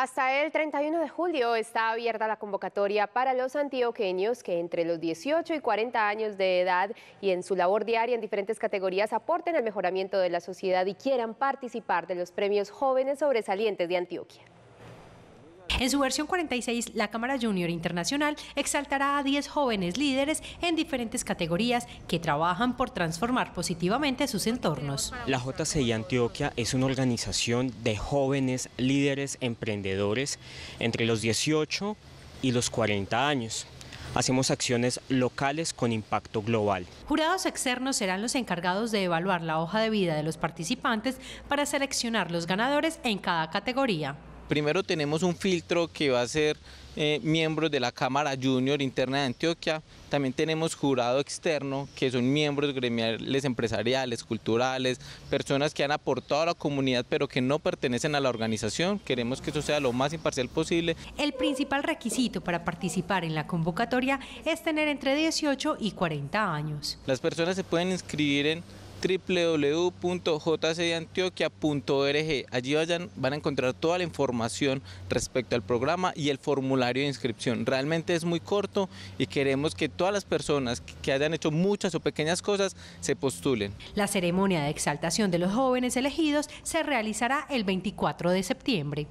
Hasta el 31 de julio está abierta la convocatoria para los antioqueños que entre los 18 y 40 años de edad y en su labor diaria en diferentes categorías aporten al mejoramiento de la sociedad y quieran participar de los premios jóvenes sobresalientes de Antioquia. En su versión 46, la Cámara Junior Internacional exaltará a 10 jóvenes líderes en diferentes categorías que trabajan por transformar positivamente sus entornos. La JCI Antioquia es una organización de jóvenes líderes emprendedores entre los 18 y los 40 años hacemos acciones locales con impacto global. Jurados externos serán los encargados de evaluar la hoja de vida de los participantes para seleccionar los ganadores en cada categoría. Primero tenemos un filtro que va a ser eh, miembros de la Cámara Junior Interna de Antioquia. También tenemos jurado externo, que son miembros gremiales empresariales, culturales, personas que han aportado a la comunidad pero que no pertenecen a la organización. Queremos que eso sea lo más imparcial posible. El principal requisito para participar en la convocatoria es tener entre 18 y 40 años. Las personas se pueden inscribir en www.jcantioquia.org. Allí van a encontrar toda la información respecto al programa y el formulario de inscripción. Realmente es muy corto y queremos que todas las personas que hayan hecho muchas o pequeñas cosas se postulen. La ceremonia de exaltación de los jóvenes elegidos se realizará el 24 de septiembre.